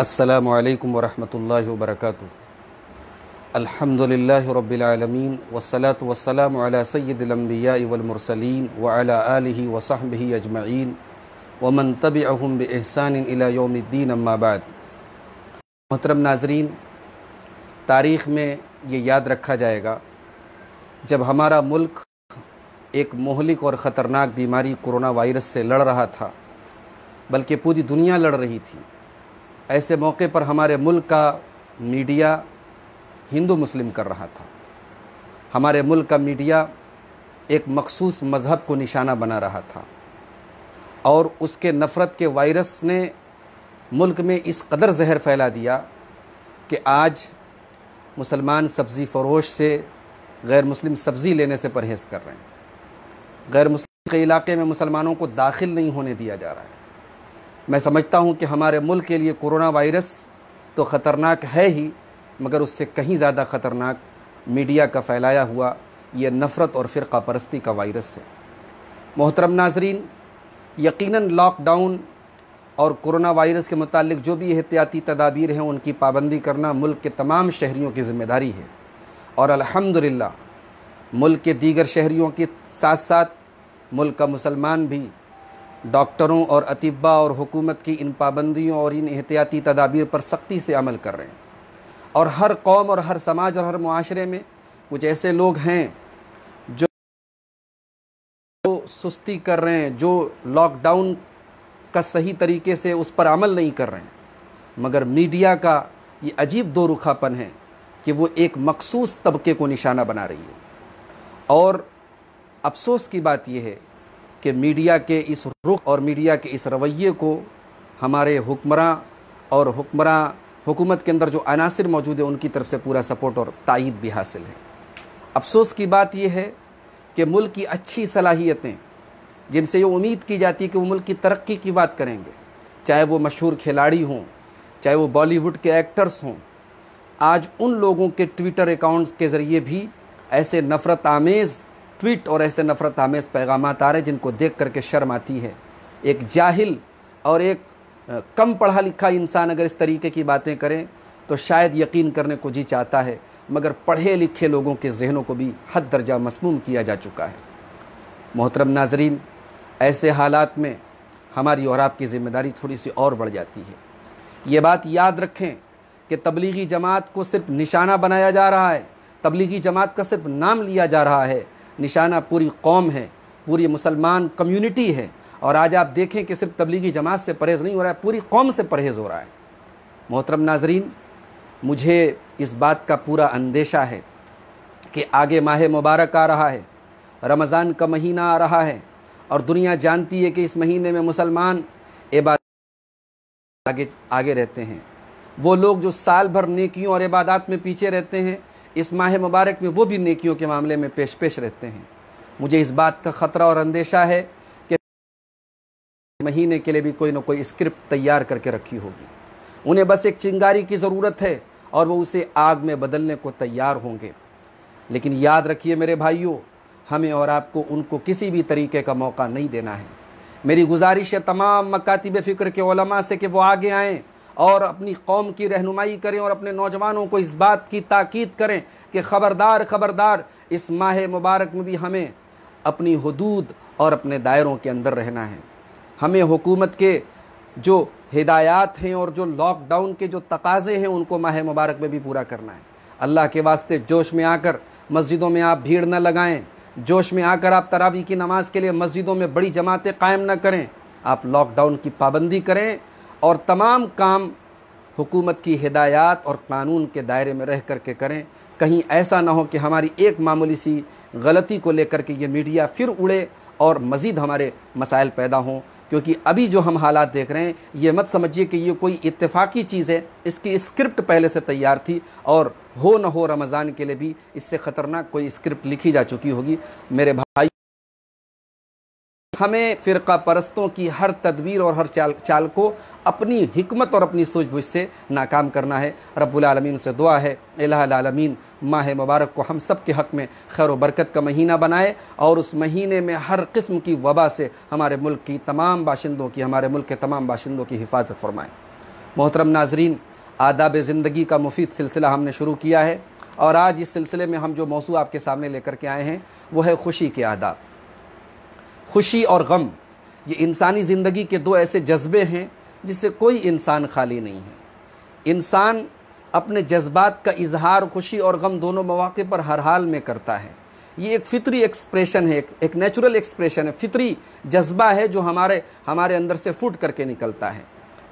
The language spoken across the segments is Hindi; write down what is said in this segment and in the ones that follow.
असलकम वालेकुम वरहमतुल्लाहि व बरकातुहू अल्हम्दुलिल्लाहि रब्बिल आलमीन वस्सलातु वस्सलामु अला सय्यिदिल अंबिया वल मुरसलीन व अला आलिहि व सहबिहि व मन तबिअहुम बि एहसान इला यौमिद्दीन अम्मा मोहतरम नाजरीन तारीख़ में ये याद रखा जाएगा जब हमारा मुल्क एक मोहलिक और ख़तरनाक बीमारी कोरोना वायरस से लड़ रहा था बल्कि पूरी दुनिया लड़ रही थी ऐसे मौके पर हमारे मुल्क का मीडिया हिंदू मुस्लिम कर रहा था हमारे मुल्क का मीडिया एक मखसूस मज़हब को निशाना बना रहा था और उसके नफ़रत के वायरस ने मुल्क में इस कदर जहर फैला दिया कि आज मुसलमान सब्ज़ी फरोश से गैर मुस्लिम सब्ज़ी लेने से परहेज़ कर रहे हैं गैर मुस्लिम के इलाके में मुसलमानों को दाखिल नहीं होने दिया जा रहा है मैं समझता हूँ कि हमारे मुल्क के लिए कोरोना वायरस तो ख़तरनाक है ही मगर उससे कहीं ज़्यादा ख़तरनाक मीडिया का फैलाया हुआ यह नफ़रत और फ़िरका परस्ती का वायरस है मोहतरम नाजरीन यकीनन लॉकडाउन और कोरोना वायरस के मतलब जो भी एहतियाती तदाबीर हैं उनकी पाबंदी करना मुल्क के तमाम शहरीों की ज़िम्मेदारी है और अल्हम्दुलिल्लाह मुल्क के दीगर शहरीों के साथ साथ मुल्क का मुसलमान भी डॉक्टरों और अतिबा और हुकूमत की इन पाबंदियों और इन एहतियाती तदाबीर पर सख्ती से अमल कर रहे हैं और हर कौम और हर समाज और हर माशरे में कुछ ऐसे लोग हैं जो सुस्ती कर रहे हैं जो लॉकडाउन का सही तरीके से उस पर अमल नहीं कर रहे हैं मगर मीडिया का ये अजीब दो रुखापन है कि वो एक मखसूस तबके को निशाना बना रही है और अफसोस की बात यह है कि मीडिया के इस रुख और मीडिया के इस रवैये को हमारे हुक्मरान और हुक्मरान हुकूमत के अंदर जो अनासर मौजूद है उनकी तरफ से पूरा सपोर्ट और तइद भी हासिल है अफसोस की बात यह है कि मुल्क की अच्छी सलाहियतें जिनसे ये उम्मीद की जाती है कि वो मुल्क की तरक्की की बात करेंगे चाहे वो मशहूर खिलाड़ी हों चाहे वो बॉलीवुड के एक्टर्स हों आज उन लोगों के ट्विटर अकाउंट्स के ज़रिए भी ऐसे नफ़रत आमेज़ ट्वीट और ऐसे नफ़रत आमेज़ पैगाम आ रहे जिनको देख करके शर्म आती है एक जाहिल और एक कम पढ़ा लिखा इंसान अगर इस तरीके की बातें करें तो शायद यकीन करने को जी चाहता है मगर पढ़े लिखे लोगों के जहनों को भी हद दर्जा मसमूम किया जा चुका है मोहतरम नाजरीन ऐसे हालात में हमारी और आपकी ज़िम्मेदारी थोड़ी सी और बढ़ जाती है ये बात याद रखें कि तबलीगी जमात को सिर्फ निशाना बनाया जा रहा है तबलीगी जमात का सिर्फ नाम लिया जा रहा है निशाना पूरी कौम है पूरी मुसलमान कम्यूनिटी है और आज आप देखें कि सिर्फ तबलीगी जमात से परहेज़ नहीं हो रहा है पूरी कौम से परहेज़ हो रहा है मोहतरम नाजरीन मुझे इस बात का पूरा अंदेशा है कि आगे माह मुबारक आ रहा है रमज़ान का महीना आ रहा है और दुनिया जानती है कि इस महीने में मुसलमान इबादत आगे आगे रहते हैं वो लोग जो साल भर नेकियों और इबादत में पीछे रहते हैं इस माह मुबारक में वो भी नेकियों के मामले में पेश पेश रहते हैं मुझे इस बात का ख़तरा और अंदेशा है कि महीने के लिए भी कोई ना कोई स्क्रिप्ट तैयार करके रखी होगी उन्हें बस एक चिंगारी की ज़रूरत है और वो उसे आग में बदलने को तैयार होंगे लेकिन याद रखिए मेरे भाइयों हमें और आपको उनको किसी भी तरीके का मौका नहीं देना है मेरी गुजारिश है तमाम मकातिब फ़िक्र के से कि वो आगे आएँ और अपनी कौम की रहनुमाई करें और अपने नौजवानों को इस बात की ताकीद करें कि ख़बरदार ख़बरदार इस माह मुबारक में भी हमें अपनी हदूद और अपने दायरों के अंदर रहना है हमें हुकूमत के जो हिदायत हैं और जो लॉकडाउन के जो तकाज़े हैं उनको माह मुबारक में भी पूरा करना है अल्लाह के वास्ते जोश में आकर मस्जिदों में आप भीड़ न लगाएं जोश में आकर आप तरावी की नमाज़ के लिए मस्जिदों में बड़ी जमातें कायम न करें आप लॉकडाउन की पाबंदी करें और तमाम काम हुकूमत की हिदायत और कानून के दायरे में रह कर के करें कहीं ऐसा ना हो कि हमारी एक मामूली सी गलती को लेकर के ये मीडिया फिर उड़े और मज़ीद हमारे मसाइल पैदा हों क्योंकि अभी जो हम हालात देख रहे हैं ये मत समझिए कि ये कोई इत्तेफाकी चीज़ है इसकी स्क्रिप्ट पहले से तैयार थी और हो न हो रमज़ान के लिए भी इससे ख़तरनाक कोई स्क्रिप्ट लिखी जा चुकी होगी मेरे भाई हमें फ़िरका परस्तों की हर तदबीर और हर चाल चाल को अपनी हमत और अपनी सूझबूझ से नाकाम करना है रबालमीन से दुआ है अलामीन माह मुबारक को हम सब के हक़ में खैर बरकत का महीना बनाए और उस महीने में हर किस्म की वबा से हमारे मुल्क की तमाम बाशिंदों की हमारे मुल्क के तमाम बाशिंदों की हिफाजत फरमाएँ मोहतरम नाजरीन आदाब ज़िंदगी का मुफीद सिलसिला हमने शुरू किया है और आज इस सिलसिले में हम जो मौसू आपके सामने लेकर के आए हैं वो है खुशी के आदाब खुशी और गम ये इंसानी ज़िंदगी के दो ऐसे जज्बे हैं जिससे कोई इंसान खाली नहीं है इंसान अपने जज्बात का इजहार खुशी और गम दोनों मौाक़े पर हर हाल में करता है ये एक फ़ितरी एक्सप्रेशन है एक, एक नेचुरल एक्सप्रेशन है फ़ितरी जज्बा है जो हमारे हमारे अंदर से फूट करके निकलता है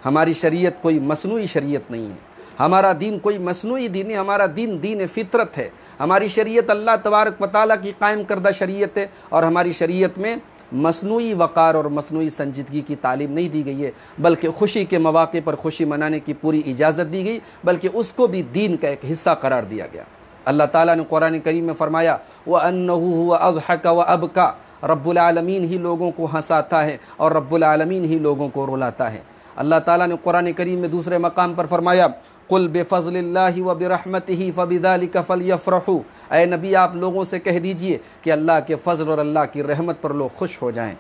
हमारी शरीयत कोई मसनू शरीयत नहीं है हमारा दीन कोई मसनू दीन है हमारा दीन दीन फ़ितरत है हमारी शरीयत अल्लाह तबारक वाली की कायम करदा शरीयत है और हमारी शरीयत में मसनू वक़ार और मसनू संजीदगी की तालीम नहीं दी गई है बल्कि खुशी के मौाक़े पर खुशी मनाने की पूरी इजाज़त दी गई बल्कि उसको भी दीन का एक हिस्सा करार दिया गया अल्लाह ताला ने कुरान करीम में फ़रमाया व अनहू अब हक व अब का रब्बुलमीन ही लोगों को हंसाता है और रब्बुलमीन ही लोगों को रुलाता है अल्लाह ताला ने कुरान करीम में दूसरे मकाम पर फरमाया कुल बेफ़ल व बरहमत ही फ़बिदाली कफ़ल यफ़रहू ए नबी आप लोगों से कह दीजिए कि अल्लाह के फ़ज़ल और अल्लाह की रहमत पर लोग खुश हो जाएँ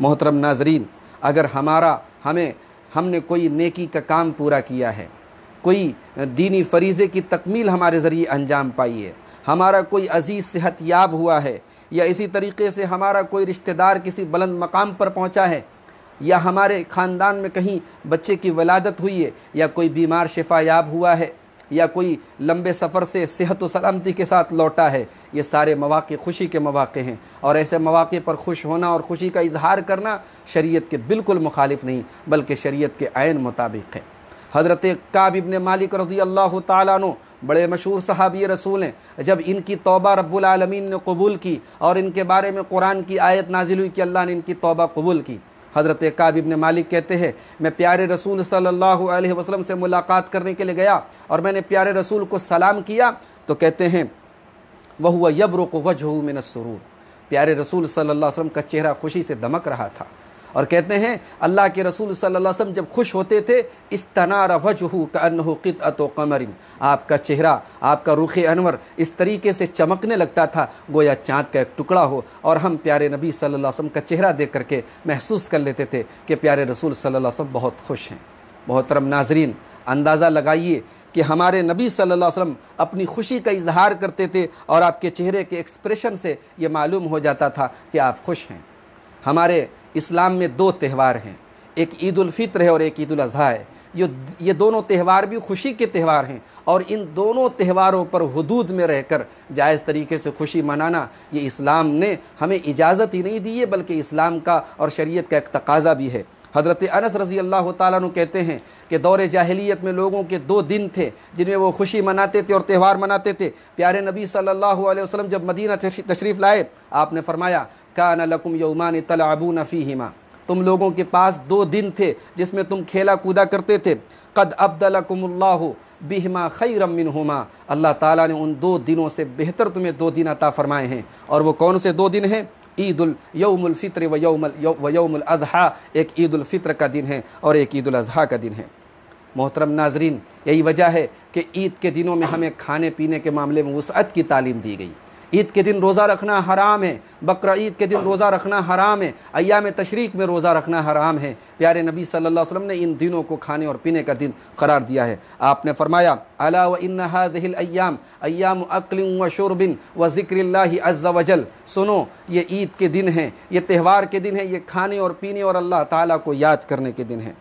मोहतरम नाजरीन अगर हमारा हमें हमने कोई नेकी का काम पूरा किया है कोई दीनी फरीज़े की तकमील हमारे ज़रिए अंजाम पाई है हमारा कोई अजीज़ सेहत याब हुआ है या इसी तरीके से हमारा कोई रिश्तेदार किसी बुलंद मकाम पर पहुंचा है या हमारे ख़ानदान में कहीं बच्चे की वलादत हुई है या कोई बीमार शिफायाब हुआ है या कोई लंबे सफ़र से सेहत व सलामती के साथ लौटा है ये सारे मौाक़े खुशी के मौाक़े हैं और ऐसे मौाक़े पर खुश होना और खुशी का इजहार करना शरीयत के बिल्कुल मुखालिफ नहीं बल्कि शरीयत के आयन मुताबिक है हज़रत काब इबन मालिक रजी अल्लाह तु बड़े मशहूर सहाबी रसूल हैं जब इनकी तौबा रब्बुल आलमीन ने कबूल की और इनके बारे में कुरान की आयत नाजिल हुई कि अल्लाह ने इनकी तौबा कबूल की हज़रत काबिब ने मालिक कहते हैं मैं प्यारे रसूल सल्लल्लाहु अलैहि वसल्लम से मुलाकात करने के लिए गया और मैंने प्यारे रसूल को सलाम किया तो कहते हैं वह हुआ यब्रुक वजह मिन सुरूर प्यारे रसूल सल्लल्लाहु अलैहि वसल्लम का चेहरा खुशी से दमक रहा था और कहते हैं अल्लाह के रसूल सल्लल्लाहु अलैहि वसल्लम जब खुश होते थे इस तना वजहू का अनहुक़त अतो कमरिन आपका चेहरा आपका रुख अनवर इस तरीके से चमकने लगता था गोया चाँद का एक टुकड़ा हो और हम प्यारे नबी सल्लल्लाहु अलैहि वसल्लम का चेहरा देख करके महसूस कर लेते थे कि प्यारे रसूल सल वसम बहुत खुश हैं मोहतरम नाजरीन अंदाज़ा लगाइए कि हमारे नबी सल्लल्लाहु अलैहि वसल्लम अपनी खुशी का इजहार करते थे और आपके चेहरे के एक्सप्रेशन से ये मालूम हो जाता था कि आप खुश हैं हमारे इस्लाम में दो त्यौहार हैं एक ईद है और एक ईद अज़हा है ये ये दोनों त्यौहार भी खुशी के त्यौहार हैं और इन दोनों त्यौहारों पर हदूद में रहकर जायज़ तरीके से खुशी मनाना ये इस्लाम ने हमें इजाज़त ही नहीं दी है बल्कि इस्लाम का और शरीयत का एक तकाजा भी है हज़रत अनस रज़ी अल्लाह तु कहते हैं कि दौर जाहलीत में लोगों के दो दिन थे जिनमें वो खुशी मनाते थे और त्यौहार मनाते थे प्यारे नबी सल्लल्लाहु अलैहि वसल्लम जब मदीना तशरीफ़ लाए आपने फरमाया का नकुम यौमान तलाबू नफ़ी हिमा तुम लोगों के पास दो दिन थे जिसमें तुम खेला कूदा करते थे कद अब्दलकुमल्ला बिहमा खै रमिन हुमा अल्लाह ताला ने उन दो दिनों से बेहतर तुम्हें दो दिन अता फ़रमाए हैं और वो कौन से दो दिन हैं ईदुल यौमलफ़ितर व यौमल व यौमलजहा एक ईदालफ़ितर का दिन है और एक अजहा का दिन है मोहतरम नाजरीन यही वजह है कि ईद के दिनों में हमें खाने पीने के मामले में वसअत की तालीम दी गई ईद के दिन रोज़ा रखना हराम है बकर ईद के दिन रोज़ा रखना हराम है अयाम तशरीक में रोज़ा रखना हराम है प्यारे नबी सल्लल्लाहु अलैहि वसल्लम ने इन दिनों को खाने और पीने का दिन करार दिया है आपने फरमाया अला व इन हादिल अयाम अयाम अक्ल व शुरबिन व ज़िक्र अज्जा वजल सुनो ये ईद के दिन हैं ये त्यौहार के दिन हैं ये खाने और पीने और अल्लाह ताली को याद करने के दिन हैं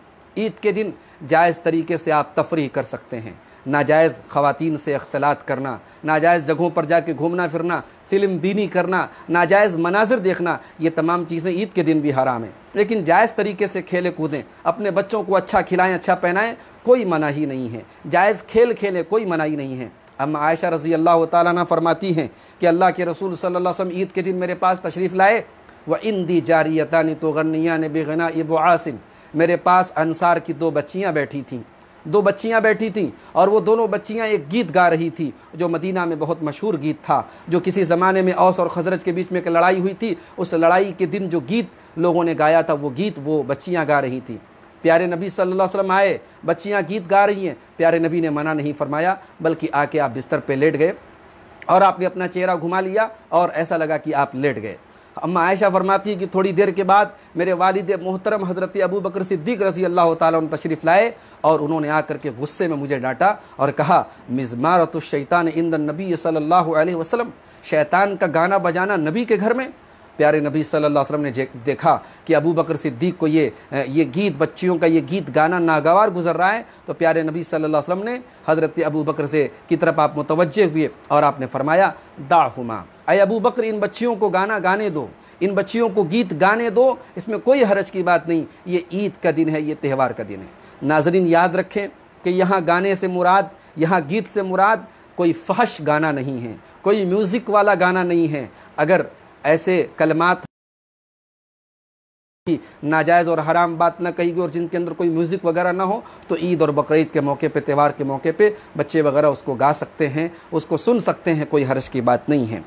ईद के दिन जायज़ तरीके से आप तफरी कर सकते हैं नाजायज़ ख़वान से अख्तलात करना नाजायज़ जगहों पर जाके घूमना फिरना फिल्म बीनी करना नाजायज़ मनाजिर देखना ये तमाम चीज़ें ईद के दिन भी हराम हैं लेकिन जायज़ तरीके से खेले कूदें अपने बच्चों को अच्छा खिलाएं अच्छा पहनाएं कोई मनाही नहीं है जायज़ खेल खेलें कोई मनाही नहीं है हम आयशा रजी अल्लाह ताली फरमाती हैं कि अल्लाह के रसूल सल्ला वसम ईद के दिन मेरे पास तशरीफ़ लाए व इन दी जारियता ने तो गनिया ने बेगना इब आसिन मेरे पास अनसार की दो बच्चियाँ बैठी थीं दो बच्चियां बैठी थीं और वो दोनों बच्चियां एक गीत गा रही थी जो मदीना में बहुत मशहूर गीत था जो किसी ज़माने में औस और खजरज के बीच में एक लड़ाई हुई थी उस लड़ाई के दिन जो गीत लोगों ने गाया था वो गीत वो बच्चियां गा रही थी प्यारे नबी सल्लल्लाहु अलैहि वसल्लम आए बच्चियाँ गीत गा रही हैं प्यारे नबी ने मना नहीं फरमाया बल्कि आके आप बिस्तर पर लेट गए और आपने अपना चेहरा घुमा लिया और ऐसा लगा कि आप लेट गए अम्मा आयशा फरमाती है कि थोड़ी देर के बाद मेरे वालिद मोहतरम हज़रत अबू बकर सिद्दीक रजी अल्लाह तुम तशरीफ़ लाए और उन्होंने आकर के गुस्से में मुझे डांटा और कहा मिजमारत शैतान इंद नबी सल्ला वसलम शैतान का गाना बजाना नबी के घर में प्यारे नबी सल्लल्लाहु अलैहि वसल्लम ने देखा कि अबू बकर सिद्दीक को ये ये गीत बच्चियों का ये गीत गाना नागवार गुजर रहा है तो प्यारे नबी सल्लल्लाहु अलैहि वसल्लम ने हज़रत अबू बकर से की तरफ आप मुतवजह हुए और आपने फ़रमाया दाहुमा अय अबू बकर इन बच्चियों को गाना गाने दो इन बच्चियों को गीत गाने दो इसमें कोई हरज की बात नहीं ये ईद का दिन है ये त्यौहार का दिन है नाजरीन याद रखें कि यहाँ गाने से मुराद यहाँ गीत से मुराद कोई फहश गाना नहीं है कोई म्यूज़िक वाला गाना नहीं है अगर ऐसे कलमात की नाजायज़ और हराम बात ना कही गई और जिनके अंदर कोई म्यूज़िक वगैरह ना हो तो ईद और बकरीद के मौके पे त्यौहार के मौके पे बच्चे वगैरह उसको गा सकते हैं उसको सुन सकते हैं कोई हर्ज की बात नहीं है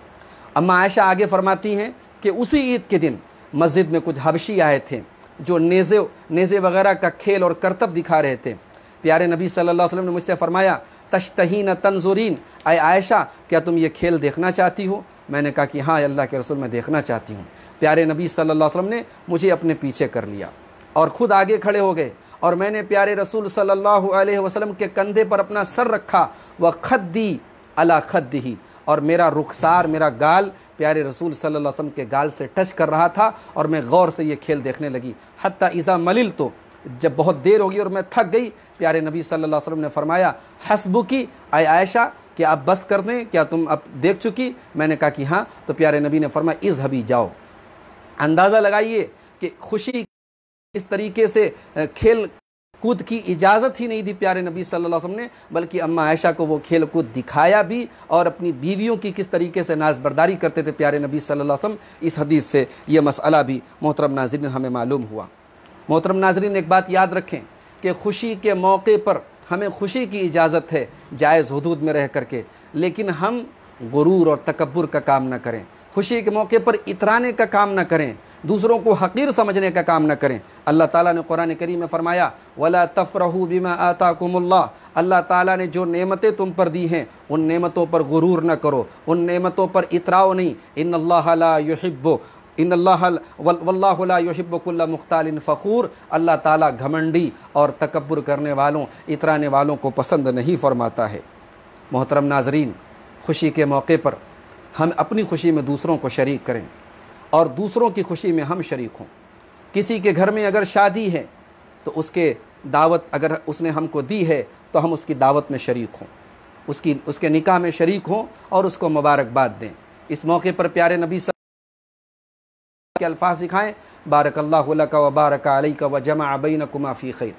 अम्मा आयशा आगे फरमाती हैं कि उसी ईद के दिन मस्जिद में कुछ हबशी आए थे जो नेज़े नेज़े वगैरह का खेल और करतब दिखा रहे थे प्यारे नबी सल्लल्लाहु अलैहि वसल्लम ने मुझसे फरमाया तश्तहीन तंजुरीन आय आयशा क्या तुम ये खेल देखना चाहती हो मैंने कहा कि हाँ अल्लाह के रसूल मैं देखना चाहती हूँ प्यारे नबी सल्लल्लाहु अलैहि वसल्लम ने मुझे अपने पीछे कर लिया और ख़ुद आगे खड़े हो गए और मैंने प्यारे रसूल सल्लल्लाहु अलैहि वसल्लम के कंधे पर अपना सर रखा व खद दी अला खद दी और मेरा रुखसार मेरा गाल प्यारे रसूल सल्लल्लाहु अलैहि वसल्लम के गाल से टच कर रहा था और मैं गौर से ये खेल देखने लगी हती ईज़ा मलिल तो जब बहुत देर होगी और मैं थक गई प्यारे नबी सल्लल्लाहु अलैहि वसल्लम ने फरमाया हसबू की आय आयशा कि आप बस कर दें क्या तुम अब देख चुकी मैंने कहा कि हाँ तो प्यारे नबी ने फरमाया इस हबी जाओ अंदाज़ा लगाइए कि खुशी इस तरीके से खेल कूद की इजाज़त ही नहीं दी प्यारे नबी सल्लल्लाहु अलैहि वसल्लम ने बल्कि अम्मा आयशा को वो खेल कूद दिखाया भी और अपनी बीवियों की किस तरीके से नाजबरदारी करते थे प्यारे नबी सल्लल्लाहु अलैहि वसल्लम इस हदीस से ये मसला भी मोहतरम नाजरीन हमें मालूम हुआ मोहतरम नाजरीन एक बात याद रखें कि खुशी के मौके पर हमें खुशी की इजाज़त है जायज़ हदूद में रह कर के लेकिन हम गुरूर और तकबर का काम ना करें खुशी के मौके पर इतराने का काम ना करें दूसरों को हकीर समझने का काम ना करें अल्लाह ताला ने कुरान करीम में फ़रमाया वला तफ़रहू बिमा आता कुमल्ला अल्लाह ताला ने जो नेमतें तुम पर दी हैं उन नेमतों पर गुरूर ना करो उन नेमतों पर इतराओ नहीं इन अल्लाह युहिब्बो इन वल्लाबकुल्ल मुख्ताल फ़खूर अल्लाह ताला घमंडी और तकबर करने वालों इतराने वालों को पसंद नहीं फरमाता है मोहतरम नाजरीन खुशी के मौके पर हम अपनी खुशी में दूसरों को शरीक करें और दूसरों की खुशी में हम शरीक हों किसी के घर में अगर शादी है तो उसके दावत अगर उसने हमको दी है तो हम उसकी दावत में शरीक हों उसकी उसके निकाह में शरीक हों और उसको मुबारकबाद दें इस मौके पर प्यारे नबी के अल्फाज सिखाएँ बारकल्ला वबारक का व जमा अबिन खैर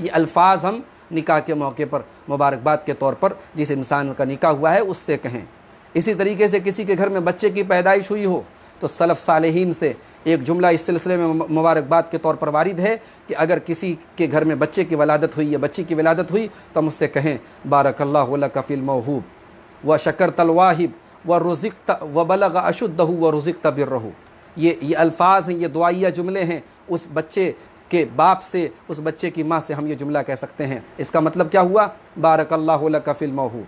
ये अल्फाज हम निकाह के मौके पर मुबारकबाद के तौर पर जिस इंसान का निकाह हुआ है उससे कहें इसी तरीके से किसी के घर में बच्चे की पैदाइश हुई हो तो सलफ़ सालहीन से एक जुमला इस सिलसिले में मुबारकबाद के तौर पर वारिद है कि अगर किसी के घर में बच्चे की वलादत हुई या बच्ची की वलादत हुई तो हम उससे कहें बारकल्ला कफ़िल महूब व शकर तलवाहिब व रुज़िक व बलग अशुद्ध व रुज़िक तबिर रहू ये ये अल्फाज हैं ये दुआया जुमले हैं उस बच्चे के बाप से उस बच्चे की माँ से हम ये जुमला कह सकते हैं इसका मतलब क्या हुआ बारक अल्लाह महू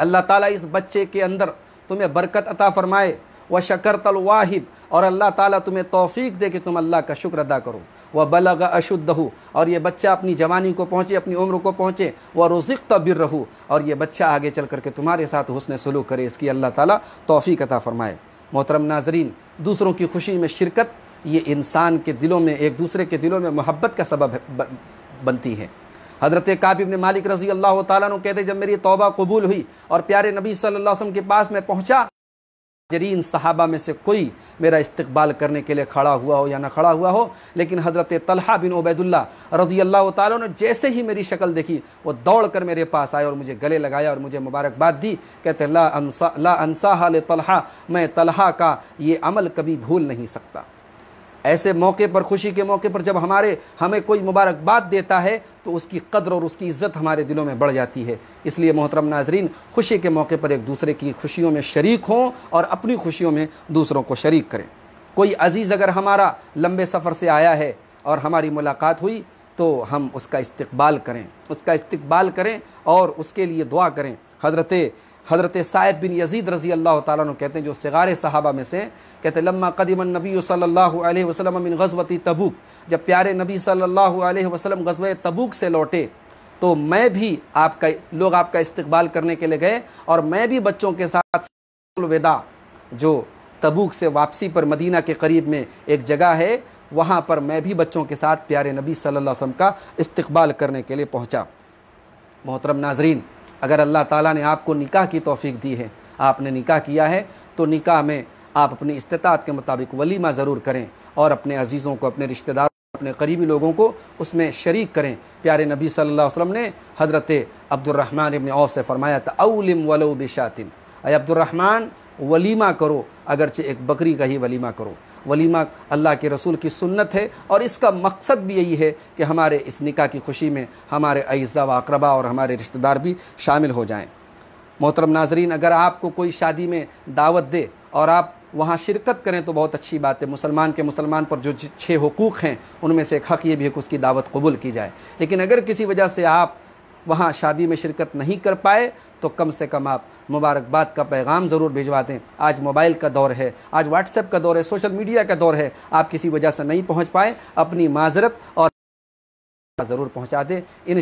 अल्लाह ताली इस बच्चे के अंदर तुम्हें बरकत अता फ़रमाए व शकर तलवाहिब और अल्लाह ताली तुम्हें तोफ़ी दे कि तुम अल्लाह का शुक्र अदा करो व बलग अशुद्ध हो और ये बच्चा अपनी जवानी को पहुँचे अपनी उम्र को पहुँचे व रोज तबिर रहू और ये बच्चा आगे चल करके तुम्हारे साथ हुसन सलूक करे इसकी अल्लाह ताली तोफ़ी अता फ़रमाए मोहतरम नाजरीन दूसरों की खुशी में शिरकत ये इंसान के दिलों में एक दूसरे के दिलों में मोहब्बत का सबब बनती है हज़रत काबिब ने मालिक रजी अल्लाह तु कहते जब मेरी तोबा कबूल हुई और प्यारे नबी सल्लल्लाहु अलैहि वसल्लम के पास मैं पहुंचा तरीन साहबा सहाबा में से कोई मेरा इस्तबाल करने के लिए खड़ा हुआ हो या ना खड़ा हुआ हो लेकिन हज़रत तलहा बिन उबैदुल्ला रजी अल्लाह ताली ने जैसे ही मेरी शक्ल देखी वो दौड़ कर मेरे पास आए और मुझे गले लगाया और मुझे मुबारकबाद दी कहते ला अनसा ला अनसा हाल तलहा मैं तलहा का ये अमल कभी भूल नहीं सकता ऐसे मौके पर खुशी के मौके पर जब हमारे हमें कोई मुबारकबाद देता है तो उसकी कदर और उसकी इज़्ज़त हमारे दिलों में बढ़ जाती है इसलिए मोहतरम नाजरीन खुशी के मौके पर एक दूसरे की खुशियों में शरीक हों और अपनी खुशियों में दूसरों को शरीक करें कोई अजीज़ अगर हमारा लंबे सफ़र से आया है और हमारी मुलाकात हुई तो हम उसका इस्तकबाल करें उसका इस्तकबाल करें और उसके लिए दुआ करें हज़रत हज़रत साहिब बिन यजीद रज़ी अल्लाह तु कहते हैं जो सगार साहबा में से कहते लम्मा कदीम नबी सल्लल्लाहु अलैहि वसल्लम मिन गजवती तबूक जब प्यारे नबी सल्लल्लाहु अलैहि वसल्लम गजब तबूक से लौटे तो मैं भी आपका लोग आपका इस्तकबाल करने के लिए गए और मैं भी बच्चों के साथ वेदा जो तबूक से वापसी पर मदीना के करीब में एक जगह है वहाँ पर मैं भी बच्चों के साथ प्यारे नबी सल्लल्लाहु अलैहि वसल्लम का इस्तकबाल करने के लिए पहुँचा मोहतरम नाजरीन अगर अल्लाह ताला ने आपको निकाह की तोफ़ी दी है आपने निकाह किया है तो निकाह में आप अपनी इस्तात के मुताबिक वलीमा ज़रूर करें और अपने अजीज़ों को अपने रिश्तेदार अपने करीबी लोगों को उसमें शरीक करें प्यारे नबी सल्लल्लाहु अलैहि वसल्लम ने हज़रत अब्दुलरहमान इबन औफ से फ़रमाया था अवलिम वलो बिशातिन अय अब्दुलरहमान वलीमा करो अगरचे एक बकरी का ही वलीमा करो वलीमा अल्लाह के रसूल की सुन्नत है और इसका मकसद भी यही है कि हमारे इस निका की खुशी में हमारे अज्जा व अकरबा और हमारे रिश्तेदार भी शामिल हो जाएँ मोहतरम नाजरीन अगर आपको कोई शादी में दावत दे और आप वहाँ शिरकत करें तो बहुत अच्छी बात है मुसलमान के मुसलमान पर जो छः हकूक़ हैं उनमें से एक हक़ ये भी है कि उसकी दावत कबूल की जाए लेकिन अगर किसी वजह से आप वहाँ शादी में शिरकत नहीं कर पाए तो कम से कम आप मुबारकबाद का पैगाम ज़रूर भिजवा दें आज मोबाइल का दौर है आज व्हाट्सएप का दौर है सोशल मीडिया का दौर है आप किसी वजह से नहीं पहुँच पाए अपनी माजरत और ज़रूर पहुँचा दें इन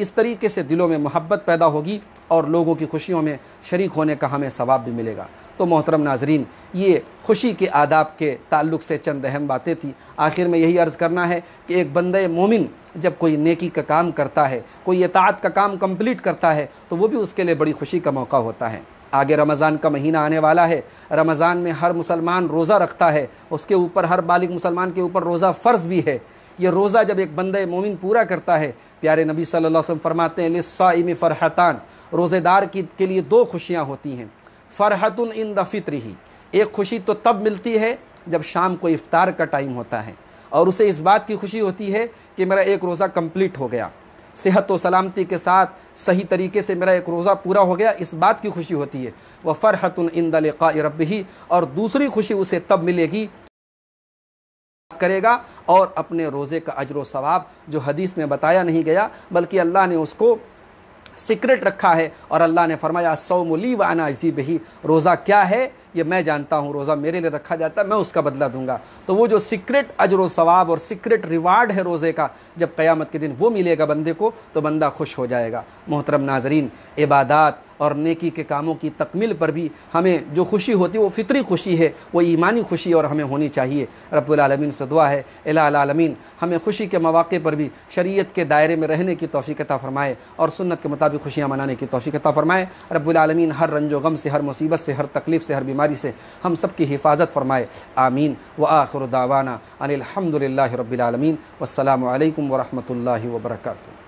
इस तरीके से दिलों में मोहब्बत पैदा होगी और लोगों की खुशियों में शरीक होने का हमें सवाब भी मिलेगा तो मोहतरम नाजरीन ये खुशी के आदाब के ताल्लुक से चंद अहम बातें थी आखिर में यही अर्ज़ करना है कि एक बंद मोमिन जब कोई नेकी का काम करता है कोई एतात का काम कंप्लीट करता है तो वो भी उसके लिए बड़ी खुशी का मौका होता है आगे रमज़ान का महीना आने वाला है रमज़ान में हर मुसलमान रोज़ा रखता है उसके ऊपर हर बालिक मुसलमान के ऊपर रोज़ा फ़र्ज़ भी है ये रोज़ा जब एक बंद मोमिन पूरा करता है प्यारे नबी सल्लल्लाहु अलैहि वसल्लम फरमाते हैं लिस्साइम फ़रहतान रोज़ेदार की के लिए दो खुशियाँ होती हैं फरहत इन द फित्र ही एक खुशी तो तब मिलती है जब शाम को इफ़ार का टाइम होता है और उसे इस बात की खुशी होती है कि मेरा एक रोज़ा कम्प्लीट हो गया सेहत व सलामती के साथ सही तरीके से मेरा एक रोज़ा पूरा हो गया इस बात की खुशी होती है वह फ़रहत इन दलका रब ही और दूसरी खुशी उसे तब मिलेगी करेगा और अपने रोज़े का अजर सवाब जो हदीस में बताया नहीं गया बल्कि अल्लाह ने उसको सीक्रेट रखा है और अल्लाह ने फरमाया सौमली वाना अजीब ही रोज़ा क्या है ये मैं जानता हूँ रोज़ा मेरे लिए रखा जाता है मैं उसका बदला दूंगा तो वो जो सीक्रेट अजर सवाब और सीक्रेट रिवार्ड है रोज़े का जब क़यामत के दिन वो मिलेगा बंदे को तो बंदा खुश हो जाएगा मोहतरम नाजरीन इबादत और नेकी के कामों की तकमील पर भी हमें जो खुशी होती है वो फितरी खुशी है वो ईमानी खुशी और हमें होनी चाहिए रबालमीन से दुआ है अलामीन हमें खुशी के मौाक़े पर भी शरीयत के दायरे में रहने की तोफ़ीकता फ़रमाए और सुन्नत के मुताबिक खुशियाँ मनाने की तोफ़ीकता फ़रमाए रबालमीन हर रंजो गम से हर मुसीबत से हर तकलीफ़ से हर बीमारी बीमारी से हम सब की हिफाजत फ़रमाए आमीन व आखिर दावाना अनिलहमदिल्ला रबीआलमीन वालकम वरहमल वर्का